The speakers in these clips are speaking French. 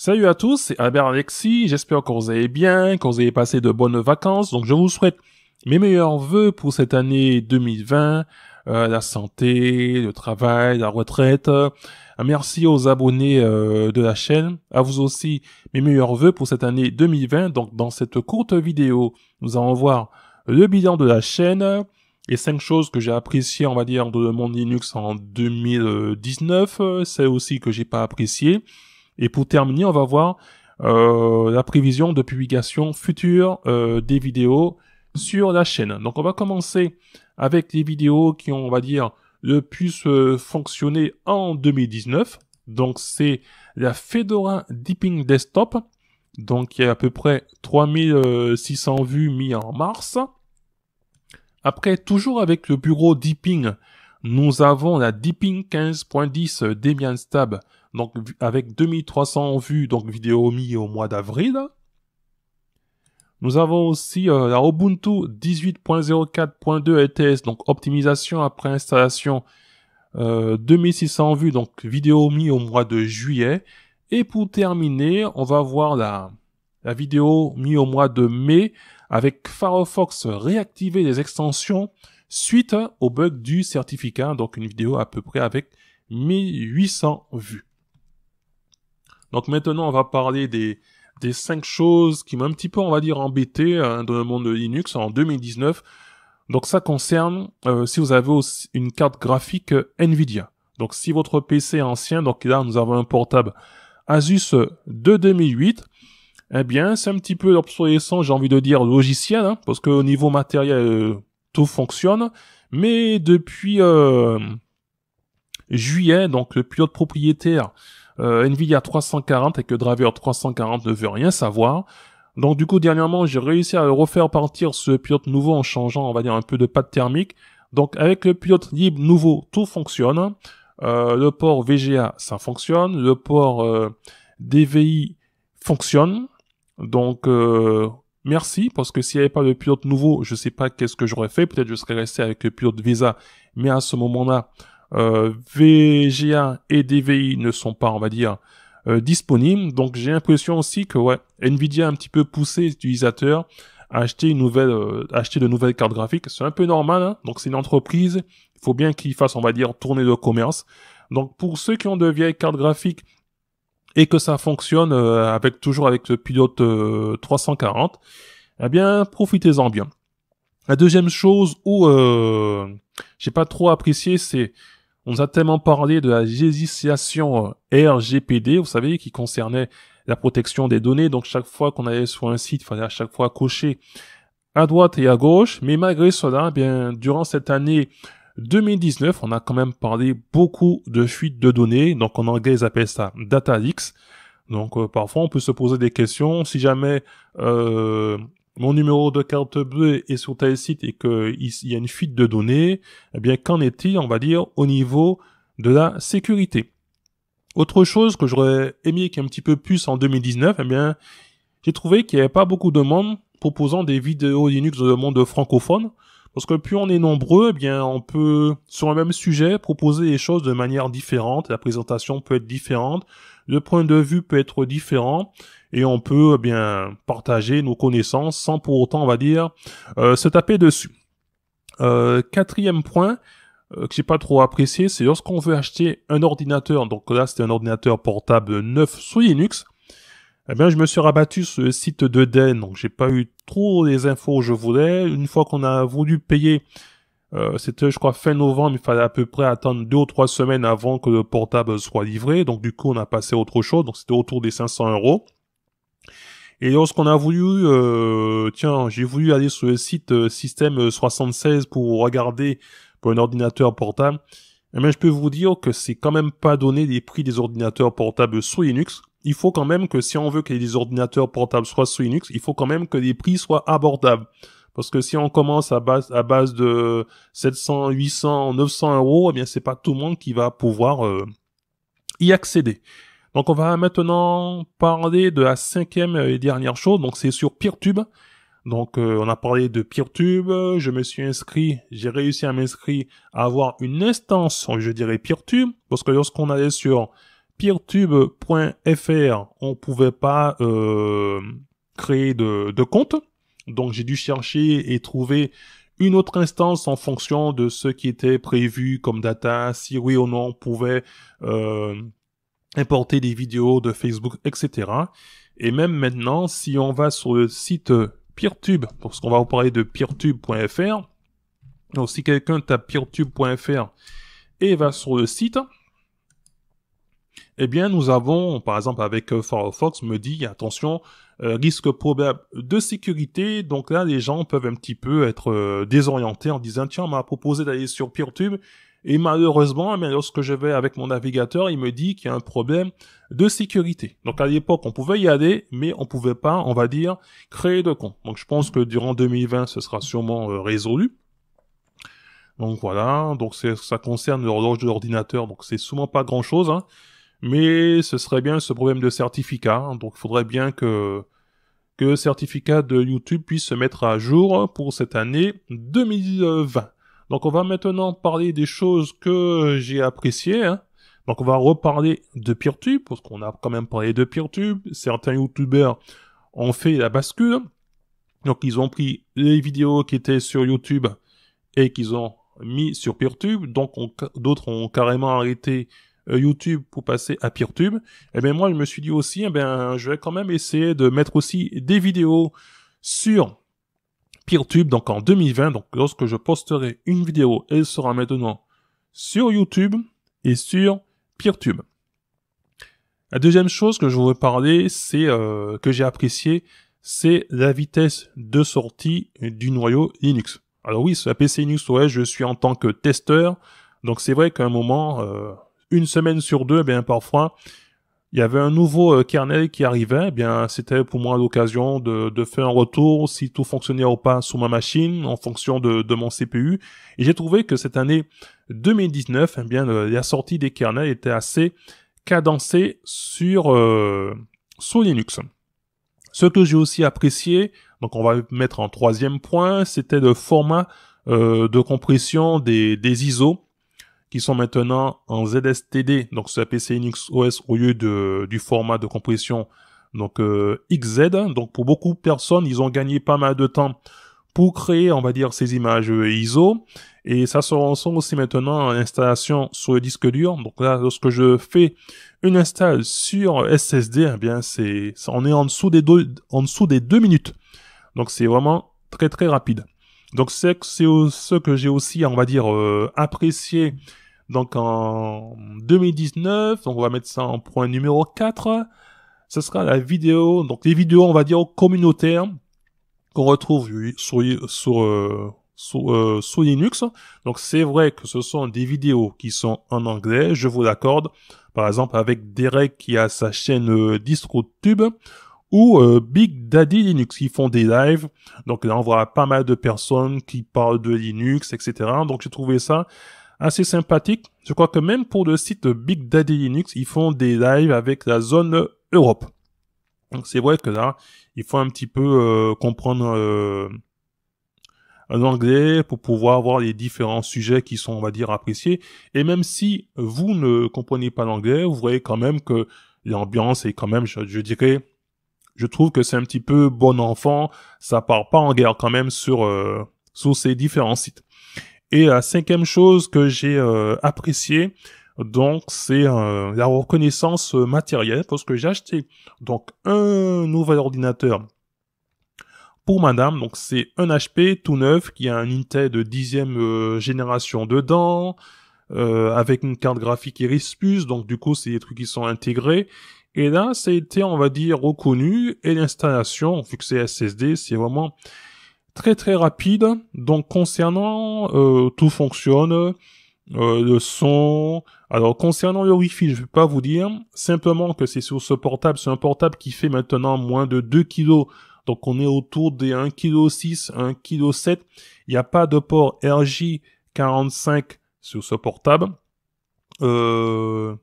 Salut à tous, c'est Albert Alexis, j'espère que vous allez bien, que vous avez passé de bonnes vacances, donc je vous souhaite mes meilleurs voeux pour cette année 2020, euh, la santé, le travail, la retraite. Euh, merci aux abonnés euh, de la chaîne, à vous aussi mes meilleurs voeux pour cette année 2020. Donc dans cette courte vidéo, nous allons voir le bilan de la chaîne, les cinq choses que j'ai appréciées, on va dire, de monde Linux en 2019, celles aussi que j'ai pas appréciées. Et pour terminer, on va voir euh, la prévision de publication future euh, des vidéos sur la chaîne. Donc on va commencer avec les vidéos qui ont, on va dire, le plus euh, fonctionné en 2019. Donc c'est la Fedora Dipping Desktop. Donc il y a à peu près 3600 vues mis en mars. Après, toujours avec le bureau Deeping, nous avons la Dipping 15.10 Debian Stab donc avec 2300 vues, donc vidéo mis au mois d'avril. Nous avons aussi euh, la Ubuntu 18.04.2 LTS, e donc optimisation après installation, euh, 2600 vues, donc vidéo mis au mois de juillet. Et pour terminer, on va voir la, la vidéo mis au mois de mai avec Firefox réactiver les extensions suite au bug du certificat, donc une vidéo à peu près avec 1800 vues. Donc maintenant, on va parler des des cinq choses qui m'ont un petit peu, on va dire, embêté hein, dans le monde de Linux en 2019. Donc ça concerne euh, si vous avez une carte graphique Nvidia. Donc si votre PC est ancien, donc là nous avons un portable Asus de 2008, eh bien c'est un petit peu obsolescent, j'ai envie de dire logiciel, hein, parce qu'au niveau matériel euh, tout fonctionne, mais depuis euh, juillet, donc le pilote propriétaire euh, Nvidia 340 et que Driver 340 ne veut rien savoir. Donc du coup, dernièrement, j'ai réussi à refaire partir ce pilote nouveau en changeant, on va dire, un peu de pâte thermique. Donc avec le pilote libre nouveau, tout fonctionne. Euh, le port VGA, ça fonctionne. Le port euh, DVI fonctionne. Donc euh, merci, parce que s'il n'y avait pas le pilote nouveau, je ne sais pas qu'est-ce que j'aurais fait. Peut-être je serais resté avec le pilote Visa. Mais à ce moment-là, euh, VGA et DVI ne sont pas, on va dire, euh, disponibles. Donc j'ai l'impression aussi que ouais, Nvidia a un petit peu poussé les utilisateurs à acheter une nouvelle, euh, acheter de nouvelles cartes graphiques. C'est un peu normal. Hein. donc c'est une entreprise. Il faut bien qu'ils fassent, on va dire, tourner de commerce. Donc pour ceux qui ont de vieilles cartes graphiques et que ça fonctionne avec toujours avec le pilote 340, eh bien profitez-en bien. La deuxième chose où euh, j'ai pas trop apprécié, c'est on a tellement parlé de la législation euh, RGPD, vous savez, qui concernait la protection des données. Donc chaque fois qu'on allait sur un site, il fallait à chaque fois cocher à droite et à gauche. Mais malgré cela, eh bien durant cette année 2019, on a quand même parlé beaucoup de fuites de données. Donc en anglais, ils appellent ça data leaks. Donc euh, parfois, on peut se poser des questions. Si jamais euh, mon numéro de carte bleue est sur tel site et qu'il y a une fuite de données, eh bien qu'en est-il, on va dire, au niveau de la sécurité Autre chose que j'aurais aimé qu'il y un petit peu plus en 2019, eh bien j'ai trouvé qu'il n'y avait pas beaucoup de monde proposant des vidéos Linux dans le monde francophone. Parce que plus on est nombreux, eh bien on peut, sur un même sujet, proposer les choses de manière différente. La présentation peut être différente, le point de vue peut être différent, et on peut eh bien partager nos connaissances sans pour autant, on va dire, euh, se taper dessus. Euh, quatrième point euh, que j'ai pas trop apprécié, c'est lorsqu'on veut acheter un ordinateur. Donc là, c'est un ordinateur portable neuf sous Linux. Eh bien, je me suis rabattu sur le site de Den, donc j'ai pas eu trop les infos que je voulais. Une fois qu'on a voulu payer, euh, c'était je crois fin novembre, il fallait à peu près attendre deux ou trois semaines avant que le portable soit livré. Donc du coup, on a passé autre chose, donc c'était autour des 500 euros. Et lorsqu'on a voulu, euh, tiens, j'ai voulu aller sur le site euh, Système 76 pour regarder pour un ordinateur portable, eh bien, je peux vous dire que c'est quand même pas donné les prix des ordinateurs portables sous Linux il faut quand même que si on veut que les ordinateurs portables soient sous Linux, il faut quand même que les prix soient abordables. Parce que si on commence à base, à base de 700, 800, 900 euros, eh bien, c'est pas tout le monde qui va pouvoir euh, y accéder. Donc, on va maintenant parler de la cinquième et dernière chose. Donc, c'est sur Peertube. Donc, euh, on a parlé de Peertube. Je me suis inscrit, j'ai réussi à m'inscrire à avoir une instance, je dirais Peertube. Parce que lorsqu'on allait sur peertube.fr, on pouvait pas euh, créer de, compte. Donc j'ai dû chercher et trouver une autre instance en fonction de ce qui était prévu comme data, si oui ou non on pouvait euh, importer des vidéos de Facebook, etc. Et même maintenant, si on va sur le site Peertube, parce qu'on va vous parler de peertube.fr, donc si quelqu'un tape peertube.fr et va sur le site, eh bien, nous avons, par exemple, avec euh, Firefox, me dit, attention, euh, risque probable de sécurité. Donc là, les gens peuvent un petit peu être euh, désorientés en disant, tiens, on m'a proposé d'aller sur PeerTube. Et malheureusement, mais eh lorsque je vais avec mon navigateur, il me dit qu'il y a un problème de sécurité. Donc à l'époque, on pouvait y aller, mais on pouvait pas, on va dire, créer de compte. Donc je pense que durant 2020, ce sera sûrement résolu. Donc voilà, donc ça concerne l'horloge de l'ordinateur, donc c'est souvent pas grand chose. Hein mais ce serait bien ce problème de certificat, hein. donc il faudrait bien que que le certificat de YouTube puisse se mettre à jour pour cette année 2020. Donc on va maintenant parler des choses que j'ai appréciées. Hein. Donc on va reparler de PeerTube, parce qu'on a quand même parlé de PeerTube. Certains YouTubeurs ont fait la bascule. Donc ils ont pris les vidéos qui étaient sur YouTube et qu'ils ont mis sur PeerTube. Donc d'autres ont carrément arrêté euh, YouTube pour passer à PeerTube, et eh ben moi je me suis dit aussi, eh ben je vais quand même essayer de mettre aussi des vidéos sur PeerTube, donc en 2020, donc lorsque je posterai une vidéo, elle sera maintenant sur YouTube et sur PeerTube. La deuxième chose que je voudrais parler, c'est euh, que j'ai apprécié, c'est la vitesse de sortie du noyau Linux. Alors oui, sur la PC Linux OS, je suis en tant que testeur, donc c'est vrai qu'à un moment, euh, une semaine sur deux, eh bien parfois il y avait un nouveau euh, kernel qui arrivait, eh bien c'était pour moi l'occasion de, faire un retour si tout fonctionnait ou pas sur ma machine en fonction de, mon CPU. Et j'ai trouvé que cette année 2019, eh bien la sortie des kernels était assez cadencée sur euh, sur Linux. Ce que j'ai aussi apprécié, donc on va mettre en troisième point, c'était le format euh, de compression des, des ISO qui sont maintenant en ZSTD, donc sur la PC Linux OS au lieu de, du format de compression donc euh, XZ. Donc pour beaucoup de personnes, ils ont gagné pas mal de temps pour créer, on va dire, ces images ISO. Et ça se ressent aussi maintenant en installation sur le disque dur. Donc là, lorsque je fais une install sur SSD, eh bien c'est, on est en dessous des deux, en dessous des deux minutes. Donc c'est vraiment très très rapide. Donc c'est ce que j'ai aussi, on va dire, euh, apprécié. Donc en 2019, donc on va mettre ça en point numéro 4, ce sera la vidéo, donc les vidéos, on va dire, communautaires qu'on retrouve sur, sur, euh, sur, Linux. Donc c'est vrai que ce sont des vidéos qui sont en anglais, je vous l'accorde. Par exemple, avec Derek qui a sa chaîne euh, DistroTube, ou euh, Big Daddy Linux ils font des lives. Donc là, on voit pas mal de personnes qui parlent de Linux, etc. Donc j'ai trouvé ça assez sympathique. Je crois que même pour le site Big Daddy Linux, ils font des lives avec la zone Europe. Donc c'est vrai que là, il faut un petit peu euh, comprendre euh, l'anglais pour pouvoir voir les différents sujets qui sont, on va dire, appréciés. Et même si vous ne comprenez pas l'anglais, vous voyez quand même que l'ambiance est quand même, je dirais, je trouve que c'est un petit peu bon enfant, ça part pas en guerre quand même sur euh, sur ces différents sites. Et la cinquième chose que j'ai euh, appréciée, donc c'est euh, la reconnaissance euh, matérielle parce que j'ai acheté donc un nouvel ordinateur pour madame, donc c'est un HP tout neuf qui a un Intel de dixième génération dedans. avec une carte graphique Iris Plus, donc du coup c'est des trucs qui sont intégrés et là, ça a été, on va dire, reconnu, et l'installation, vu que c'est SSD, c'est vraiment très très rapide. Donc concernant, euh, tout fonctionne, euh, le son... Alors concernant le Wi-Fi, je vais pas vous dire, simplement que c'est sur ce portable, c'est un portable qui fait maintenant moins de 2 kilos donc on est autour des 1,6 kg, 1 kg. Il n'y a pas de port RJ45 sur ce portable. Euh,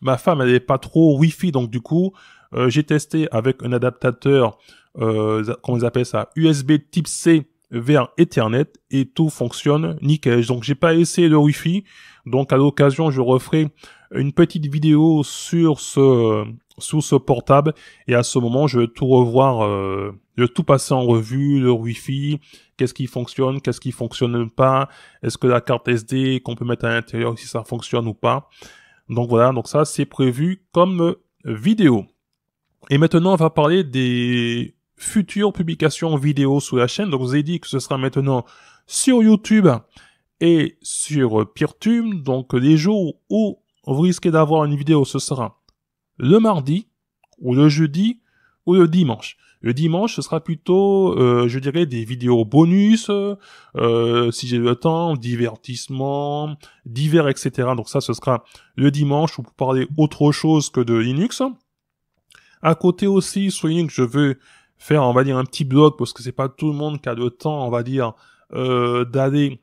ma femme elle pas trop Wi-Fi, donc du coup, euh, j'ai testé avec un adaptateur, euh, comment ils appellent ça, USB Type C vers Ethernet et tout fonctionne nickel. Donc j'ai pas essayé le Wi-Fi, donc à l'occasion je referai une petite vidéo sur ce sur ce portable et à ce moment je vais tout revoir, le euh, tout passer en revue, le wifi qu'est-ce qui fonctionne, qu'est-ce qui fonctionne pas, est-ce que la carte SD qu'on peut mettre à l'intérieur si ça fonctionne ou pas. Donc voilà, donc ça c'est prévu comme euh, vidéo. Et maintenant on va parler des futures publications vidéo sur la chaîne. Donc je vous ai dit que ce sera maintenant sur YouTube et sur euh, Peertube. Donc les jours où vous risquez d'avoir une vidéo, ce sera le mardi ou le jeudi ou le dimanche. Le dimanche, ce sera plutôt, euh, je dirais, des vidéos bonus, euh, si j'ai le temps, divertissement, divers, etc. Donc ça, ce sera le dimanche pour parler autre chose que de Linux. À côté aussi, sur Linux, je veux faire, on va dire, un petit blog parce que c'est pas tout le monde qui a le temps, on va dire, euh, d'aller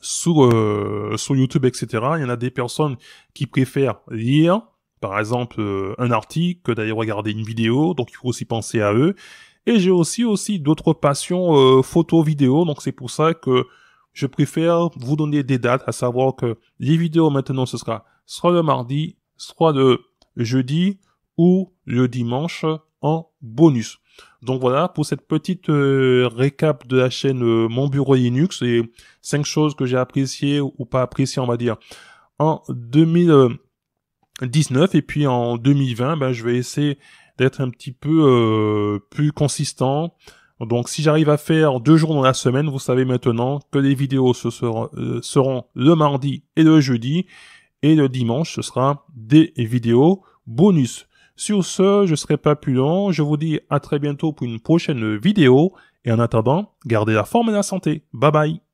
sur, sur YouTube, etc. Il y en a des personnes qui préfèrent lire, par exemple euh, un article, que d'aller regarder une vidéo, donc il faut aussi penser à eux. Et j'ai aussi aussi d'autres passions euh, photo vidéo, donc c'est pour ça que je préfère vous donner des dates, à savoir que les vidéos maintenant ce sera soit le mardi, soit le jeudi ou le dimanche en bonus. Donc voilà pour cette petite euh, récap de la chaîne Mon Bureau Linux et cinq choses que j'ai appréciées ou pas appréciées, on va dire, en 2000. 19 et puis en 2020 ben, je vais essayer d'être un petit peu euh, plus consistant. Donc si j'arrive à faire deux jours dans la semaine, vous savez maintenant que les vidéos euh, seront le mardi et le jeudi et le dimanche ce sera des vidéos bonus. Sur ce, je serai pas plus long, je vous dis à très bientôt pour une prochaine vidéo et en attendant, gardez la forme et la santé. Bye bye.